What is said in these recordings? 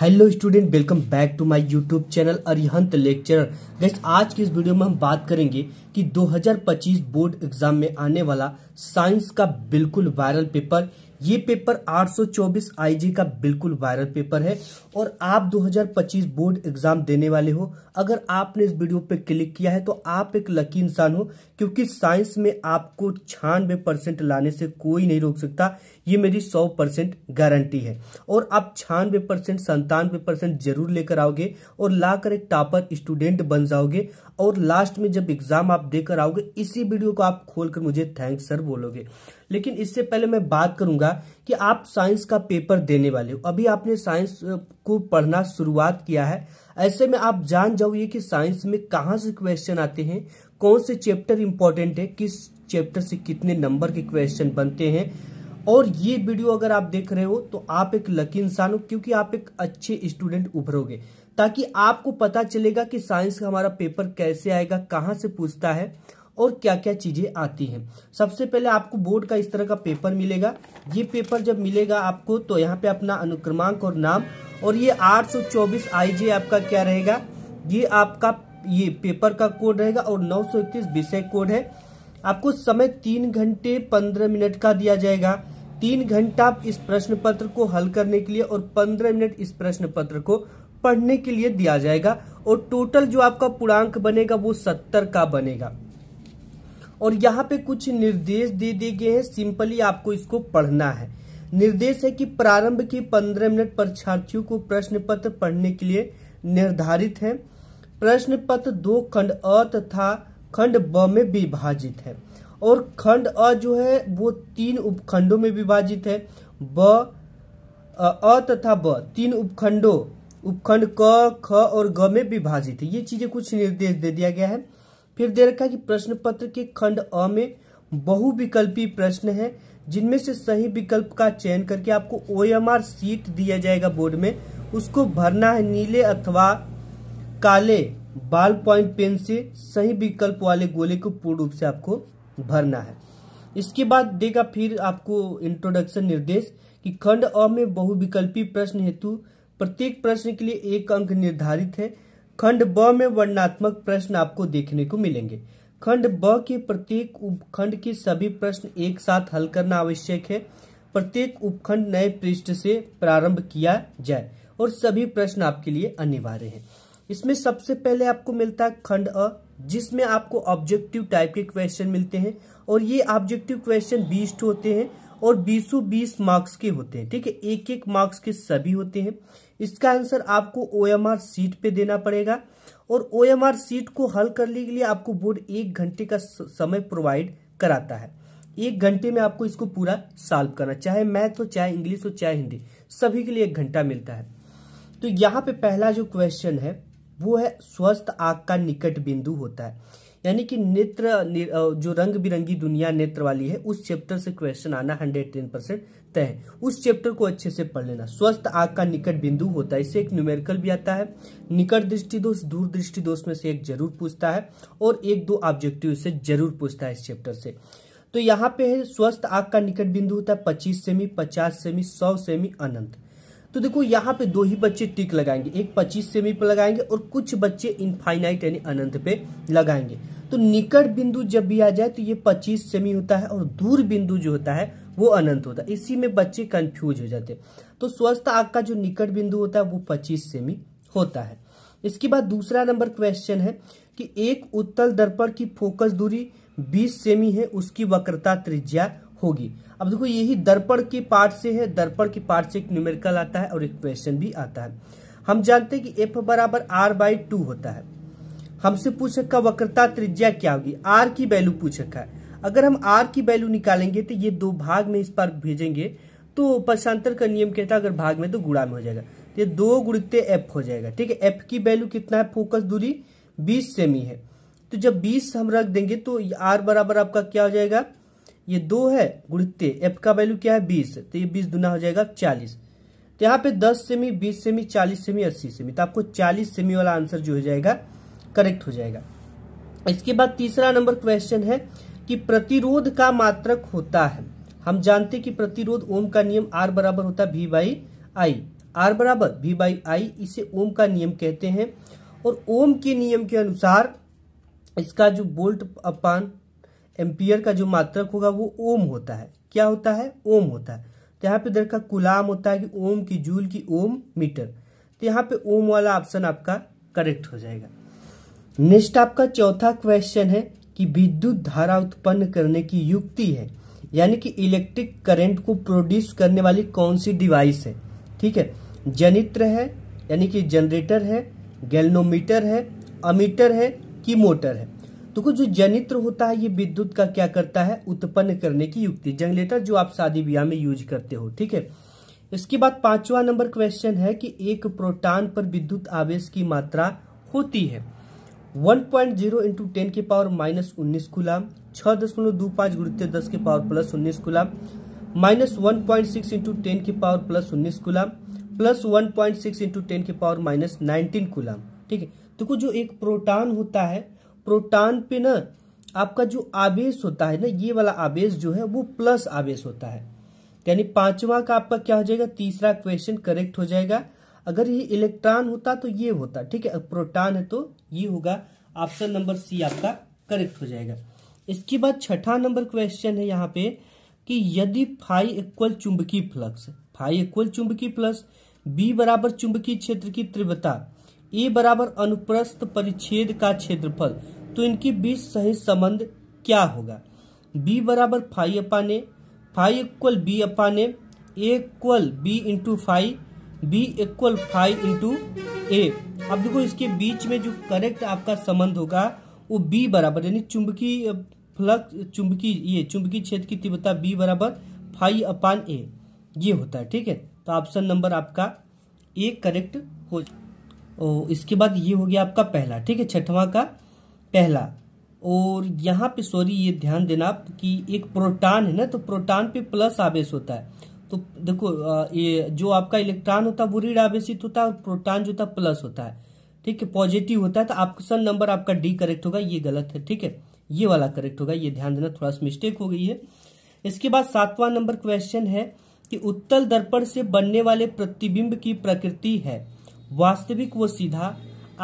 hello student welcome back to my YouTube channel Arihant lecture guys आज की इस video में हम बात करेंगे कि 2025 बोर्ड एग्जाम में आने वाला साइंस का बिल्कुल वायरल पेपर ये पेपर 824 आईजी का बिल्कुल वायरल पेपर है और आप 2025 बोर्ड एग्जाम देने वाले हो अगर आपने इस वीडियो पे क्लिक किया है तो आप एक लकी इंसान हो क्योंकि साइंस में आपको छानबे परसेंट लाने से कोई नहीं रोक सकता ये मेरी सौ परसेंट गारंटी है और आप छियानवे परसेंट संतानवे परसेंट जरूर लेकर आओगे और लाकर एक टॉपर स्टूडेंट बन जाओगे और लास्ट में जब एग्जाम आप देकर आओगे इसी वीडियो को आप खोलकर मुझे थैंक्स सर बोलोगे लेकिन इससे पहले मैं बात करूंगा कि आप साइंस का पेपर देने वाले हो अभी आपने साइंस को पढ़ना शुरुआत किया है ऐसे में आप जान जाओगे कि साइंस में कहाँ से क्वेश्चन आते हैं कौन से चैप्टर इंपॉर्टेंट है किस चैप्टर से कितने नंबर के क्वेश्चन बनते हैं और ये वीडियो अगर आप देख रहे हो तो आप एक लकी इंसान हो क्योंकि आप एक अच्छे स्टूडेंट उभरोगे ताकि आपको पता चलेगा कि साइंस का हमारा पेपर कैसे आएगा कहाँ से पूछता है और क्या क्या चीज़ें आती हैं सबसे पहले आपको बोर्ड का इस तरह का पेपर मिलेगा ये पेपर जब मिलेगा आपको तो यहाँ पे अपना अनुक्रमांक और नाम और ये 824 आईजे आपका क्या रहेगा ये आपका ये पेपर का कोड रहेगा और नौ विषय कोड है आपको समय तीन घंटे पंद्रह मिनट का दिया जाएगा तीन घंटा आप इस प्रश्न पत्र को हल करने के लिए और पंद्रह मिनट इस प्रश्न पत्र को पढ़ने के लिए दिया जाएगा और टोटल जो आपका पूर्णांक बनेगा वो सत्तर का बनेगा और यहाँ पे कुछ निर्देश दे दिए गए हैं सिंपली आपको इसको पढ़ना है निर्देश है कि प्रारंभ के पंद्रह मिनट परीक्षार्थियों को प्रश्न पत्र पढ़ने के लिए निर्धारित है प्रश्न पत्र दो खंड अ तथा खंड ब में विभाजित है और खंड अ जो है वो तीन उपखंडों में विभाजित है ब अ तथा ब तीन उपखंडों उपखंड क ख और ग में विभाजित है ये चीजें कुछ निर्देश दे दिया गया है फिर दे रखा है कि प्रश्न पत्र के खंड अ में बहुविकल्पी प्रश्न है जिनमें से सही विकल्प का चयन करके आपको ओ सीट दिया जाएगा बोर्ड में उसको भरना है नीले अथवा काले बाल पॉइंट पेन से सही विकल्प वाले गोले को पूर्ण रूप से आपको भरना है इसके बाद देगा फिर आपको इंट्रोडक्शन निर्देश कि खंड अ में बहुविकल्पी प्रश्न हेतु प्रत्येक प्रश्न के लिए एक अंक निर्धारित है खंड ब में वर्णात्मक प्रश्न आपको देखने को मिलेंगे खंड ब के प्रत्येक उपखंड के सभी प्रश्न एक साथ हल करना आवश्यक है प्रत्येक उपखंड नए पृष्ठ से प्रारंभ किया जाए और सभी प्रश्न आपके लिए अनिवार्य हैं इसमें सबसे पहले आपको मिलता है खंड अ जिसमें आपको ऑब्जेक्टिव टाइप के क्वेश्चन मिलते हैं और ये ऑब्जेक्टिव क्वेश्चन बीस होते हैं और बीसों बीस मार्क्स के होते हैं ठीक है एक एक मार्क्स के सभी होते हैं इसका आंसर आपको ओ एम आर सीट पे देना पड़ेगा और ओ एम आर सीट को हल करने के लिए आपको बोर्ड एक घंटे का समय प्रोवाइड कराता है एक घंटे में आपको इसको पूरा सॉल्व करना चाहे मैथ हो चाहे इंग्लिश हो चाहे हिंदी सभी के लिए एक घंटा मिलता है तो यहाँ पे पहला जो क्वेश्चन है वो है स्वस्थ आँख का निकट बिंदु होता है यानी कि नेत्र जो रंग बिरंगी दुनिया नेत्र वाली है उस चैप्टर से क्वेश्चन आना हंड्रेड टेन परसेंट तय है उस चैप्टर को अच्छे से पढ़ लेना स्वस्थ आग का निकट बिंदु होता है इससे एक न्यूमेरिकल भी आता है निकट दृष्टि दोष दूर दृष्टि दोष में से एक जरूर पूछता है और एक दो ऑब्जेक्टिव से जरूर पूछता है इस चैप्टर से तो यहाँ पे है स्वस्थ आग का निकट बिंदु होता है पच्चीस सेमी पचास सेमी सौ सेमी अनंत तो देखो यहाँ पे दो ही बच्चे टिक लगाएंगे एक 25 सेमी पे लगाएंगे और कुछ बच्चे इनफाइनाइट यानी अनंत पे लगाएंगे तो निकट बिंदु जब भी आ जाए तो ये 25 सेमी होता है और दूर बिंदु जो होता है वो अनंत होता है इसी में बच्चे कंफ्यूज हो जाते हैं तो स्वस्थ आग का जो निकट बिंदु होता है वो पच्चीस सेमी होता है इसके बाद दूसरा नंबर क्वेश्चन है कि एक उत्तल दर्पण की फोकस दूरी बीस सेमी है उसकी वक्रता त्रिज्या होगी अब देखो यही दर्पण के पार्ट से है दर्पण के पार्ट से एक न्यूमेरिकल आता है और एक क्वेश्चन भी आता है हम जानते हैं कि एफ बराबर आर बाई टू होता है हमसे पूछ रखा वक्रता त्रिज्या क्या होगी आर की वैल्यू पूछ रखा है अगर हम आर की वैल्यू निकालेंगे तो ये दो भाग में इस पर भेजेंगे तो पक्षांतर का नियम कहता है अगर भाग में तो गुड़ा में हो जाएगा तो ये दो गुड़ते एफ हो जाएगा ठीक है एफ की वैल्यू कितना है फोकस दूरी बीस सेमी है तो जब बीस हम रख देंगे तो आर बराबर आपका क्या हो जाएगा ये दो है गुणते एफ का वैल्यू क्या है बीस तो ये बीस दुना हो जाएगा चालीस तो यहाँ पे दस सेमी बीस सेमी चालीस सेमी अस्सी सेमी तो आपको चालीस सेमी वाला आंसर जो हो जाएगा करेक्ट हो जाएगा इसके बाद तीसरा नंबर क्वेश्चन है कि प्रतिरोध का मात्रक होता है हम जानते कि प्रतिरोध ओम का नियम आर बराबर होता है वी आई आर बराबर वी बाई आई इसे ओम का नियम कहते हैं और ओम के नियम के अनुसार इसका जो बोल्ट अपान एम्पियर का जो मात्रक होगा वो ओम होता है क्या होता है ओम होता है तो यहाँ पे देखा कुलाम होता है कि ओम की जूल की ओम मीटर तो यहाँ पे ओम वाला ऑप्शन आपका करेक्ट हो जाएगा नेक्स्ट आपका चौथा क्वेश्चन है कि विद्युत धारा उत्पन्न करने की युक्ति है यानी कि इलेक्ट्रिक करंट को प्रोड्यूस करने वाली कौन सी डिवाइस है ठीक है जनित्र है यानी कि जनरेटर है गैल्नोमीटर है अमीटर है कि मोटर है देखो तो जो जनित्र होता है ये विद्युत का क्या करता है उत्पन्न करने की युक्ति जनरेटर जो आप शादी ब्याह में यूज करते हो ठीक है इसके बाद पांचवा नंबर क्वेश्चन है कि एक प्रोटॉन पर विद्युत आवेश की मात्रा होती है 1.0 पॉइंट जीरो इंटू टेन के पावर माइनस उन्नीस गुलाम छह दशमलव दो पांच गुणते दस के पावर प्लस उन्नीस coulomb minus one point six into ten के पावर प्लस उन्नीस coulomb plus one point six into ten के पावर माइनस नाइनटीन गुलाम ठीक है देखो तो जो एक प्रोटॉन होता है प्रोटॉन पे ना आपका जो आवेश होता है ना ये वाला आवेश जो है वो प्लस आवेश होता है यानी पांचवा का आपका क्या हो जाएगा तीसरा क्वेश्चन करेक्ट हो जाएगा अगर ये इलेक्ट्रॉन होता तो ये होता ठीक है प्रोटॉन है तो ये होगा ऑप्शन नंबर सी आपका करेक्ट हो जाएगा इसके बाद छठा नंबर क्वेश्चन है यहाँ पे कि यदि फाइव इक्वल चुंबकीय फ्लक्स फाइव इक्वल चुंबकीय प्लस बी बराबर चुंबकीय क्षेत्र की तीव्रता ए बराबर अनुप्रस्थ परिच्छेद का क्षेत्रफल तो इनके बीच सही संबंध क्या होगा बी बराबर phi upon A phi equal B upon A equal B into phi B equal phi into A अब देखो इसके बीच में जो करेक्ट आपका संबंध होगा वो बी बराबर यानी चुंबकीय फ्लक्स चुंबकीय ये चुंबकीय क्षेत्र की तीव्रता बी बराबर फाइव अपान ए ये होता है ठीक है तो ऑप्शन नंबर आपका ए करेक्ट हो इसके बाद ये हो गया आपका पहला ठीक है छठवां का पहला और यहाँ पे सॉरी ये ध्यान देना आप कि एक प्रोटान है ना तो प्रोटान पे प्लस आवेश होता है तो देखो ये जो आपका इलेक्ट्रॉन होता है वो ऋण आवेशित होता है और प्रोटान जो होता है प्लस होता है ठीक है पॉजिटिव होता है तो ऑप्शन नंबर आपका डी करेक्ट होगा ये गलत है ठीक है ये वाला करेक्ट होगा ये ध्यान देना थोड़ा सा मिस्टेक हो गई है इसके बाद सातवां नंबर क्वेश्चन है कि उत्तल दर्पण से बनने वाले प्रतिबिंब की प्रकृति है वास्तविक वो सीधा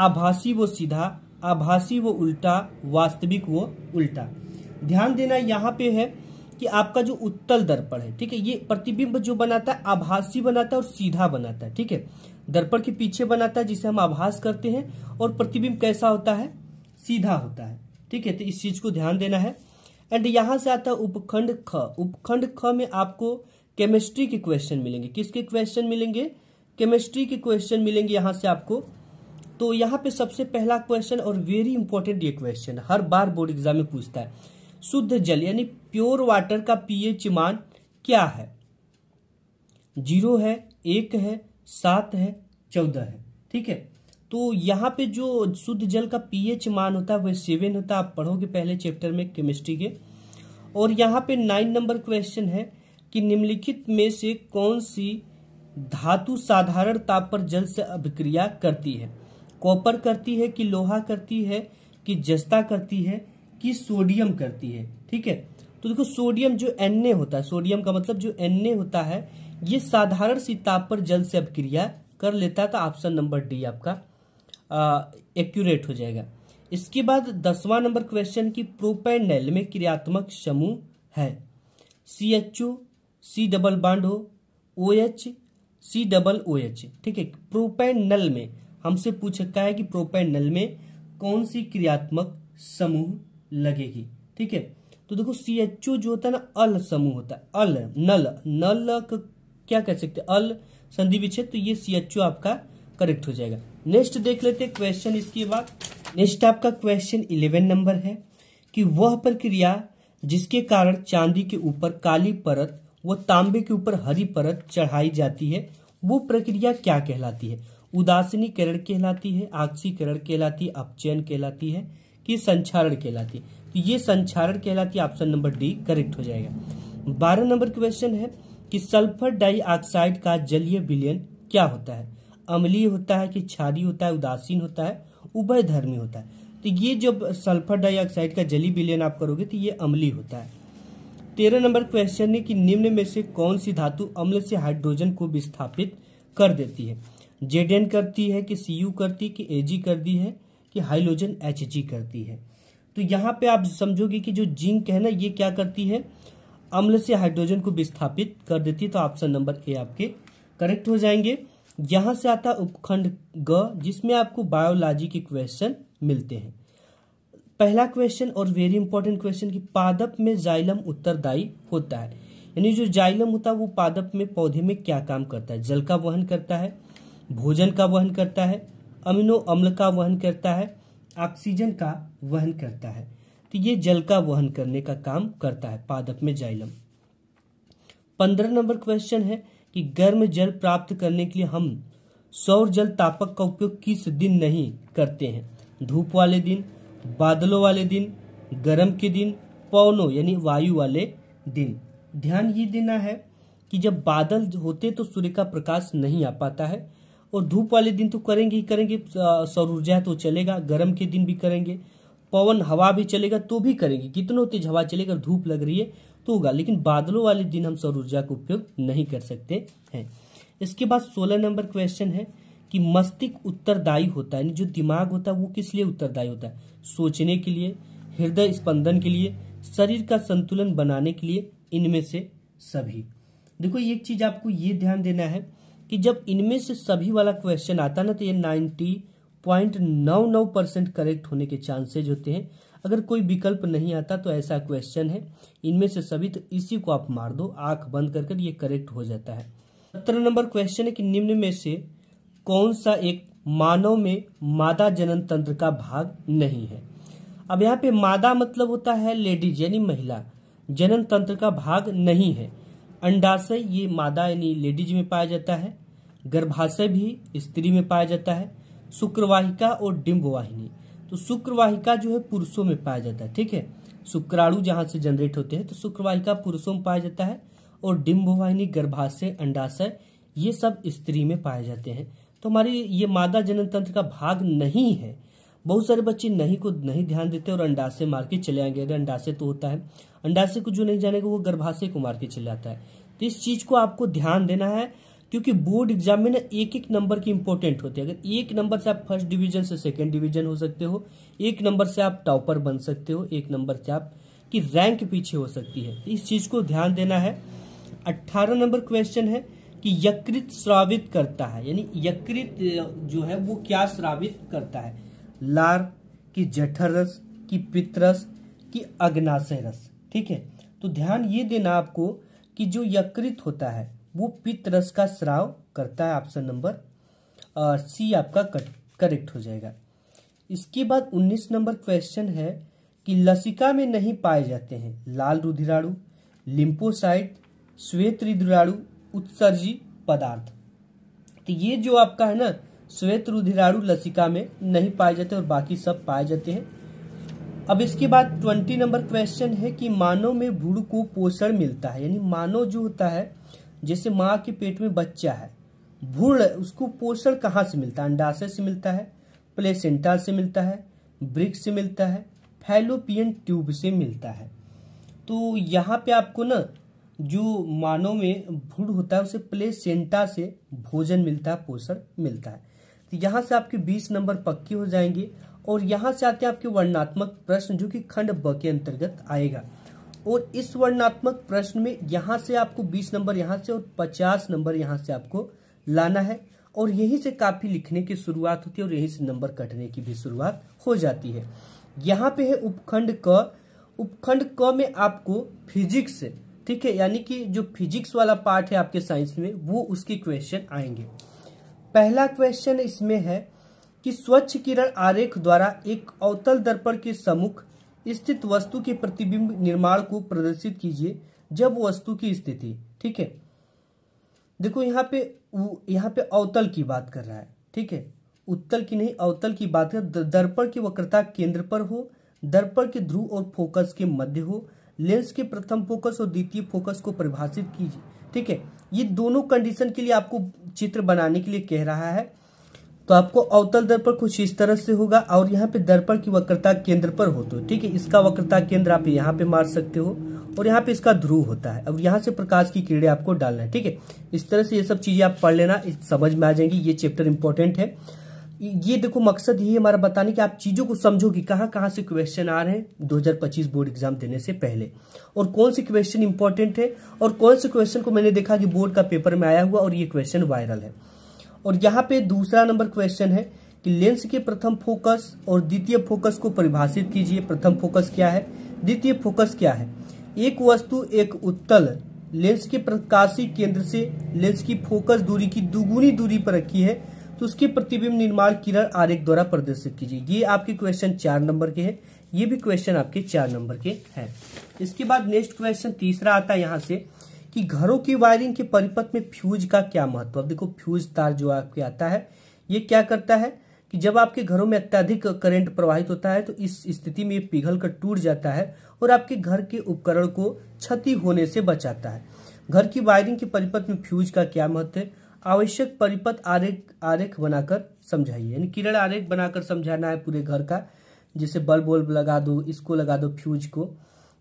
आभासी वो सीधा आभासी वो उल्टा वास्तविक वो उल्टा ध्यान देना यहाँ पे है कि आपका जो उत्तल दर्पण है ठीक है ये प्रतिबिंब जो बनाता है आभासी बनाता है और सीधा बनाता है ठीक है दर्पण के पीछे बनाता है जिसे हम आभास करते हैं और प्रतिबिंब कैसा होता है सीधा होता है ठीक है तो इस चीज को ध्यान देना है एंड यहां से आता है उपखंड ख उपखंड ख में आपको केमिस्ट्री के क्वेश्चन मिलेंगे किसके क्वेश्चन मिलेंगे केमिस्ट्री के क्वेश्चन मिलेंगे यहां से आपको तो यहाँ पे सबसे पहला क्वेश्चन और वेरी इंपॉर्टेंट ये क्वेश्चन हर बार बोर्ड एग्जाम में पूछता है शुद्ध जल यानी प्योर वाटर का पीएच मान क्या है जीरो है एक है सात है चौदह है ठीक है तो यहाँ पे जो शुद्ध जल का पीएच मान होता है वह सेवन होता है आप पढ़ोगे पहले चैप्टर में केमिस्ट्री के और यहाँ पे नाइन नंबर क्वेश्चन है कि निम्नलिखित में से कौन सी धातु साधारण ताप पर जल से अभिक्रिया करती है कॉपर करती है कि लोहा करती है कि जस्ता करती है कि सोडियम करती है ठीक है तो देखो सोडियम जो एन होता है सोडियम का मतलब जो एन होता है ये साधारण सी ताप पर जल से अभिक्रिया कर लेता है तो ऑप्शन नंबर डी आपका एक्यूरेट हो जाएगा इसके बाद दसवां नंबर क्वेश्चन की प्रोपेनल में क्रियात्मक समूह है C H O C double bond हो O H C double O H ठीक है प्रोपेनल में हमसे पूछ रखा है कि प्रोपेन नल में कौन सी क्रियात्मक समूह लगेगी ठीक है तो देखो सी एच ओ जो होता है ना अल समूह होता है अल नल नल क्या कह सकते हैं अल संधि विच्छेद तो ये सी एच ओ आपका करेक्ट हो जाएगा नेक्स्ट देख लेते हैं क्वेश्चन इसके बाद नेक्स्ट आपका क्वेश्चन इलेवन नंबर है कि वह प्रक्रिया जिसके कारण चांदी के ऊपर काली परत व तांबे के ऊपर हरी परत चढ़ाई जाती है वो प्रक्रिया क्या कहलाती है उदासनी किरण कहलाती है आक्सी किरण कहलाती है अपचयन कहलाती है कि संचारण कहलाती है तो ये संचारण कहलाती है ऑप्शन नंबर डी करेक्ट हो जाएगा बारह नंबर क्वेश्चन है कि सल्फर डाइऑक्साइड का जलीय विलयन क्या होता है अम्लीय होता है कि क्षारीय होता है उदासीन होता है उभय धर्मी होता है तो ये जब सल्फर डाइऑक्साइड का जलीय विलयन आप करोगे तो ये अम्लीय होता है तेरह नंबर क्वेश्चन है कि निम्न में से कौन सी धातु अम्ल से हाइड्रोजन को विस्थापित कर देती है जेड एन करती है कि सी यू करती है कि ए जी कर दी है कि हाइलोजन एच जी करती है तो यहाँ पे आप समझोगे कि जो जिंक है ना ये क्या करती है अम्ल से हाइड्रोजन को विस्थापित कर देती है तो ऑप्शन नंबर ए आपके करेक्ट हो जाएंगे यहाँ से आता उपखंड ग जिसमें आपको बायोलॉजी के क्वेश्चन मिलते हैं पहला क्वेश्चन और वेरी इंपॉर्टेंट क्वेश्चन कि पादप में जाइलम उत्तरदायी होता है यानी जो जाइलम होता है वो पादप में पौधे में क्या काम करता है जल का वहन करता है भोजन का वहन करता है अमीनो अम्ल का वहन करता है ऑक्सीजन का वहन करता है तो ये जल का वहन करने का काम करता है पादप में जाइलम पंद्रह नंबर क्वेश्चन है कि गर्म जल प्राप्त करने के लिए हम सौर जल तापक का उपयोग किस दिन नहीं करते हैं धूप वाले दिन बादलों वाले दिन गर्म के दिन पौनों यानी वायु वाले दिन ध्यान ये देना है कि जब बादल होते तो सूर्य का प्रकाश नहीं आ पाता है और धूप वाले दिन तो करेंगे ही करेंगे सौर ऊर्जा तो चलेगा गर्म के दिन भी करेंगे पवन हवा भी चलेगा तो भी करेंगे कितनों तेज हवा चलेगा धूप लग रही है तो होगा लेकिन बादलों वाले दिन हम सौर ऊर्जा का उपयोग नहीं कर सकते हैं इसके बाद सोलह नंबर क्वेश्चन है कि मस्तिष्क उत्तरदायी होता है जो दिमाग होता है वो किस लिए उत्तरदायी होता है सोचने के लिए हृदय स्पंदन के लिए शरीर का संतुलन बनाने के लिए इनमें से सभी देखो एक चीज आपको ये ध्यान देना है कि जब इनमें से सभी वाला क्वेश्चन आता ना तो ये नाइनटी पॉइंट नौ नौ परसेंट करेक्ट होने के चांसेज होते हैं अगर कोई विकल्प नहीं आता तो ऐसा क्वेश्चन है इनमें से सभी तो इसी को आप मार दो आंख बंद कर कर ये करेक्ट हो जाता है सत्रह नंबर क्वेश्चन है कि निम्न में से कौन सा एक मानव में मादा जनन तंत्र का भाग नहीं है अब यहाँ पे मादा मतलब होता है लेडीज यानी महिला जनन तंत्र का भाग नहीं है अंडाशय ये मादा यानी लेडीज में पाया जाता है गर्भाशय भी स्त्री में पाया जाता है शुक्रवाहिका और डिम्बवाहिनी तो शुक्रवाहिका जो है पुरुषों में पाया जाता है ठीक है शुक्राणु जहाँ से जनरेट होते हैं तो शुक्रवाहिका पुरुषों में पाया जाता है और डिम्बवाहिनी गर्भाशय अंडाशय ये सब स्त्री में पाए जाते हैं तो हमारी ये मादा जनन तंत्र का भाग नहीं है बहुत सारे बच्चे नहीं को नहीं ध्यान देते और अंडासे मार के चले आएंगे अगर अंडाशय तो होता है अंडाशय को जो नहीं जानेगा वो गर्भाशय को मार के चले जाता है तो इस चीज़ को आपको ध्यान देना है क्योंकि बोर्ड एग्जाम में ना एक एक नंबर की इम्पोर्टेंट होती है अगर एक नंबर से आप फर्स्ट डिवीजन से सेकंड डिवीजन हो सकते हो एक नंबर से आप टॉपर बन सकते हो एक नंबर से आप की रैंक पीछे हो सकती है तो इस चीज़ को ध्यान देना है अट्ठारह नंबर क्वेश्चन है कि यकृत श्रावित करता है यानी यकृत जो है वो क्या श्रावित करता है लार की रस की पितरस की अग्नाशय रस ठीक है तो ध्यान ये देना आपको कि जो यकृत होता है वो पितरस का श्राव करता है ऑप्शन नंबर सी आपका करेक्ट हो जाएगा इसके बाद 19 नंबर क्वेश्चन है कि लसिका में नहीं पाए जाते हैं लाल रुधिराणु लिम्पोसाइट श्वेत रुधिराणु उत्सर्जी पदार्थ तो ये जो आपका है ना श्वेत रुधिराणु लसिका में नहीं पाए जाते और बाकी सब पाए जाते हैं अब इसके बाद ट्वेंटी नंबर क्वेश्चन है कि मानव में भूड़ को पोषण मिलता है यानी मानव जो होता है जैसे माँ के पेट में बच्चा है भूड़ उसको पोषण कहाँ से मिलता है अंडाशय से मिलता है प्लेसेंटा से मिलता है ब्रिक्स से मिलता है फैलोपियन ट्यूब से मिलता है तो यहाँ पे आपको ना जो मानव में भूड़ होता है उसे प्लेसेंटा से भोजन मिलता है पोषण मिलता है तो यहाँ से आपके बीस नंबर पक्के हो जाएंगे और यहाँ से आते हैं आपके वर्णात्मक प्रश्न जो कि खंड ब के अंतर्गत आएगा और इस वर्णात्मक प्रश्न में यहाँ से आपको बीस नंबर यहाँ से और पचास नंबर यहाँ से आपको लाना है और यहीं से काफी लिखने की शुरुआत होती है और यहीं से नंबर कटने की भी शुरुआत हो जाती है यहाँ पे है उपखंड क उपखंड क में आपको फिजिक्स ठीक है यानी कि जो फिजिक्स वाला पार्ट है आपके साइंस में वो उसके क्वेश्चन आएंगे पहला क्वेश्चन इसमें है कि स्वच्छ किरण आरेख द्वारा एक अवतल दर्पण के सम्मुख स्थित वस्तु के प्रतिबिंब निर्माण को प्रदर्शित कीजिए जब वस्तु की स्थिति ठीक है देखो यहाँ पे यहाँ पे अवतल की बात कर रहा है ठीक है उत्तल की नहीं अवतल की बात कर दर्पण की वक्रता केंद्र पर हो दर्पण के ध्रुव और फोकस के मध्य हो लेंस के प्रथम फोकस और द्वितीय फोकस को परिभाषित कीजिए ठीक है ये दोनों कंडीशन के लिए आपको चित्र बनाने के लिए कह रहा है तो आपको अवतल दर्पण कुछ इस तरह से होगा और यहाँ पे दर्पण की वक्रता केंद्र पर हो तो ठीक है इसका वक्रता केंद्र आप यहाँ पे मार सकते हो और यहाँ पे इसका ध्रुव होता है और यहाँ से प्रकाश की किरणें आपको डालना है ठीक है इस तरह से ये सब चीजें आप पढ़ लेना समझ में आ जाएंगी ये चैप्टर इंपॉर्टेंट है ये देखो मकसद ये हमारा बताने कि आप चीज़ों को समझो कि कहाँ कहाँ से क्वेश्चन आ रहे हैं 2025 बोर्ड एग्जाम देने से पहले और कौन से क्वेश्चन इंपॉर्टेंट है और कौन से क्वेश्चन को मैंने देखा कि बोर्ड का पेपर में आया हुआ और ये क्वेश्चन वायरल है और यहाँ पे दूसरा नंबर क्वेश्चन है कि लेंस के प्रथम फोकस और द्वितीय फोकस को परिभाषित कीजिए प्रथम फोकस क्या है द्वितीय फोकस क्या है एक वस्तु एक उत्तल लेंस के प्रकाशी केंद्र से लेंस की फोकस दूरी की दुगुनी दूरी पर रखी है तो उसकी प्रतिबिंब निर्माण किरण आरेख द्वारा प्रदर्शित कीजिए ये आपके क्वेश्चन चार नंबर के हैं ये भी क्वेश्चन आपके चार नंबर के हैं इसके बाद नेक्स्ट क्वेश्चन तीसरा आता है यहाँ से कि घरों की वायरिंग के परिपथ में फ्यूज का क्या महत्व अब देखो फ्यूज तार जो आपके आता है ये क्या करता है कि जब आपके घरों में अत्यधिक करंट प्रवाहित होता है तो इस स्थिति में ये पिघल कर टूट जाता है और आपके घर के उपकरण को क्षति होने से बचाता है घर की वायरिंग के परिपथ में फ्यूज का क्या महत्व है आवश्यक परिपथ आरेख आरेख बनाकर समझाइए यानी किरण आरेख बनाकर समझाना है पूरे घर का जैसे बल्ब वल्ब लगा दो इसको लगा दो फ्यूज को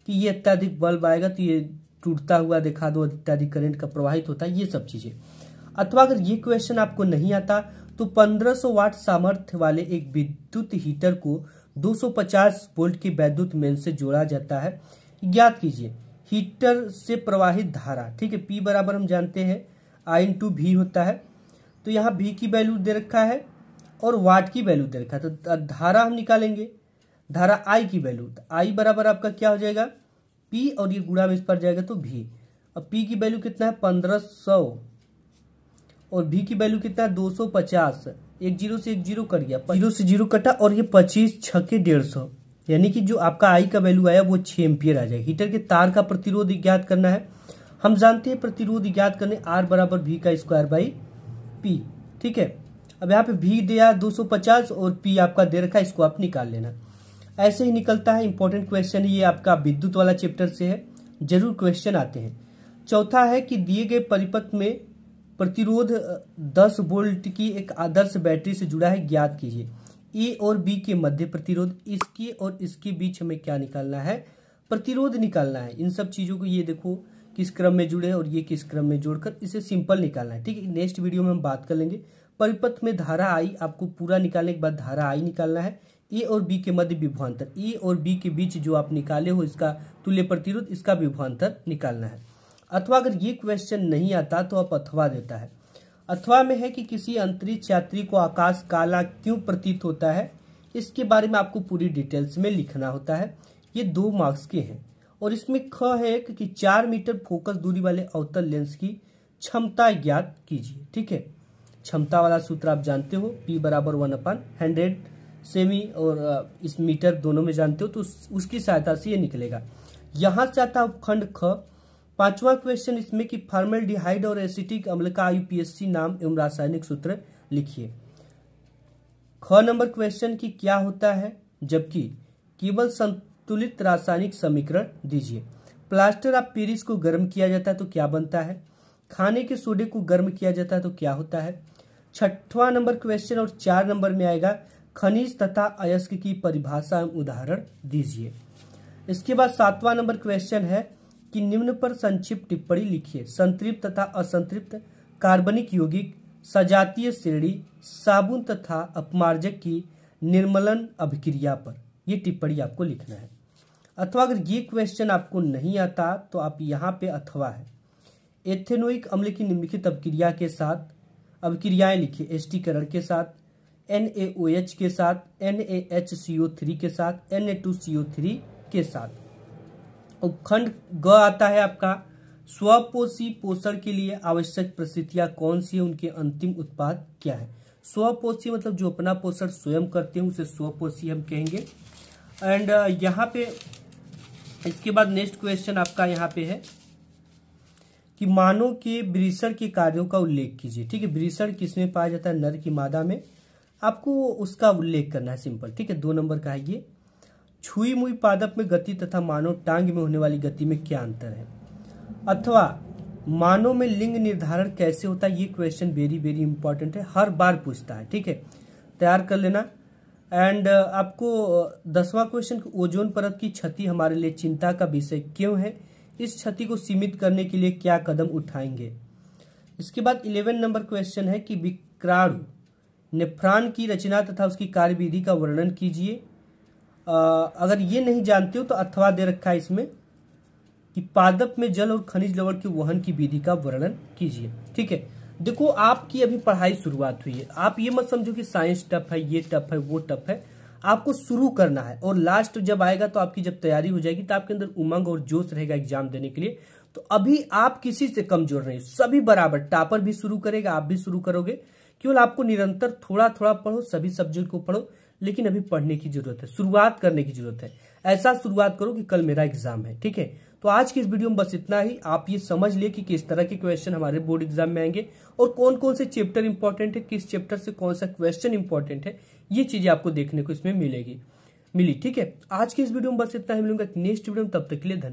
कि ये अत्याधिक बल्ब आएगा तो ये टूटता हुआ दिखा दो अत्याधिक करंट का प्रवाहित होता है ये सब चीजें अथवा अगर ये क्वेश्चन आपको नहीं आता तो 1500 वाट सामर्थ्य वाले एक विद्युत हीटर को 250 वोल्ट की वैद्युत मेल से जोड़ा जाता है ज्ञात कीजिए हीटर से प्रवाहित धारा ठीक है पी बराबर हम जानते हैं आई इंटू भी होता है तो यहाँ भी की वैल्यू दे रखा है और वाट की वैल्यू दे रखा है तो धारा हम निकालेंगे धारा आई की वैल्यू तो आई बराबर आपका क्या हो जाएगा पी और ये गुड़ा में इस पर जाएगा तो भी अब पी की वैल्यू कितना है पंद्रह सौ और भी की वैल्यू कितना है दो सौ पचास एक जीरो से एक जीरो कट गया जीरो से जीरो कटा और ये पच्चीस छके डेढ़ सौ यानी कि जो आपका आई का वैल्यू आया वो छः एम्पियर आ जाएगा हीटर के तार का प्रतिरोध ज्ञात करना है हम जानते हैं प्रतिरोध ज्ञात करने आर बराबर भी का स्क्वायर बाई पी ठीक है अब यहाँ पे भी दिया 250 और पी आपका दे रखा है इसको आप निकाल लेना ऐसे ही निकलता है इंपॉर्टेंट क्वेश्चन ये आपका विद्युत वाला चैप्टर से है जरूर क्वेश्चन आते हैं चौथा है कि दिए गए परिपथ में प्रतिरोध 10 वोल्ट की एक आदर्श बैटरी से जुड़ा है ज्ञात कीजिए ए और बी के मध्य प्रतिरोध इसके और इसके बीच हमें क्या निकालना है प्रतिरोध निकालना है इन सब चीज़ों को ये देखो किस क्रम में जुड़े हैं और ये किस क्रम में जोड़कर इसे सिंपल निकालना है ठीक है नेक्स्ट वीडियो में हम बात कर लेंगे परिपथ में धारा आई आपको पूरा निकालने के बाद धारा आई निकालना है ए और बी के मध्य विभ्वांतर ए और बी के बीच जो आप निकाले हो इसका तुल्य प्रतिरोध इसका विभवान्तर निकालना है अथवा अगर ये क्वेश्चन नहीं आता तो आप अथवा देता है अथवा में है कि किसी अंतरिक्ष यात्री को आकाश काला क्यों प्रतीत होता है इसके बारे में आपको पूरी डिटेल्स में लिखना होता है ये दो मार्क्स के हैं और इसमें ख है कि चार मीटर फोकस दूरी वाले अवतल लेंस की क्षमता ज्ञात कीजिए ठीक है क्षमता वाला सूत्र आप जानते हो पी बराबर वन अपन हंड्रेड सेमी और इस मीटर दोनों में जानते हो तो उसकी सहायता से ये निकलेगा यहां से आता उपखंड ख पांचवा क्वेश्चन इसमें कि फार्मल डिहाइड और एसिटिक अम्ल का आईयूपीएससी नाम एवं रासायनिक सूत्र लिखिए ख नंबर क्वेश्चन की क्या होता है जबकि केवल तुलित रासायनिक समीकरण दीजिए प्लास्टर ऑफ पेरिस को गर्म किया जाता है तो क्या बनता है खाने के सोडे को गर्म किया जाता है तो क्या होता है छठवां नंबर क्वेश्चन और चार नंबर में आएगा खनिज तथा अयस्क की परिभाषा उदाहरण दीजिए इसके बाद सातवां नंबर क्वेश्चन है कि निम्न पर संक्षिप्त टिप्पणी लिखिए संतृप्त तथा असंतृप्त कार्बनिक यौगिक सजातीय श्रेणी साबुन तथा अपमार्जक की निर्मलन अभिक्रिया पर ये टिप्पणी आपको लिखना है अथवा अगर ये क्वेश्चन आपको नहीं आता तो आप यहाँ पे अथवा है एथेनोइक अम्ल की निम्नलिखित अभिक्रिया के साथ अभिक्रियाएं लिखिए एस्टीकरण के साथ एन के साथ एन के साथ एन के साथ उपखंड ग आता है आपका स्वपोषी पोषण के लिए आवश्यक परिस्थितियां कौन सी है उनके अंतिम उत्पाद क्या है स्वपोषी मतलब जो अपना पोषण स्वयं करते हैं उसे स्वपोषी हम कहेंगे एंड uh, यहाँ पे इसके बाद नेक्स्ट क्वेश्चन आपका यहाँ पे है कि मानव के ब्रीसण के कार्यों का उल्लेख कीजिए ठीक है ब्रीसण किसमें पाया जाता है नर की मादा में आपको उसका उल्लेख करना है सिंपल ठीक है दो नंबर का है ये छुई मुई पादप में गति तथा मानव टांग में होने वाली गति में क्या अंतर है अथवा मानव में लिंग निर्धारण कैसे होता है ये क्वेश्चन वेरी वेरी इंपॉर्टेंट है हर बार पूछता है ठीक है तैयार कर लेना एंड uh, आपको uh, दसवां क्वेश्चन ओजोन परत की क्षति हमारे लिए चिंता का विषय क्यों है इस क्षति को सीमित करने के लिए क्या कदम उठाएंगे इसके बाद इलेवन नंबर क्वेश्चन है कि विक्राणु नेफ्रान की रचना तथा उसकी कार्यविधि का वर्णन कीजिए uh, अगर ये नहीं जानते हो तो अथवा दे रखा है इसमें कि पादप में जल और खनिज लवण के वहन की विधि का वर्णन कीजिए ठीक है देखो आपकी अभी पढ़ाई शुरुआत हुई है आप ये मत समझो कि साइंस टफ है ये टफ है वो टफ है आपको शुरू करना है और लास्ट जब आएगा तो आपकी जब तैयारी हो जाएगी तो आपके अंदर उमंग और जोश रहेगा एग्जाम देने के लिए तो अभी आप किसी से कमजोर नहीं सभी बराबर टापर भी शुरू करेगा आप भी शुरू करोगे केवल आपको निरंतर थोड़ा थोड़ा पढ़ो सभी सब्जेक्ट को पढ़ो लेकिन अभी पढ़ने की जरूरत है शुरुआत करने की जरूरत है ऐसा शुरुआत करो कि कल मेरा एग्जाम है ठीक है तो आज की इस वीडियो में बस इतना ही आप ये समझ लिए कि किस तरह के क्वेश्चन हमारे बोर्ड एग्जाम में आएंगे और कौन कौन से चैप्टर इंपॉर्टेंट है किस चैप्टर से कौन सा क्वेश्चन इंपॉर्टेंट है ये चीजें आपको देखने को इसमें मिलेगी मिली ठीक है आज की इस वीडियो में बस इतना ही मिलूंगा नेक्स्ट वीडियो में तब तक के लिए धन्यवाद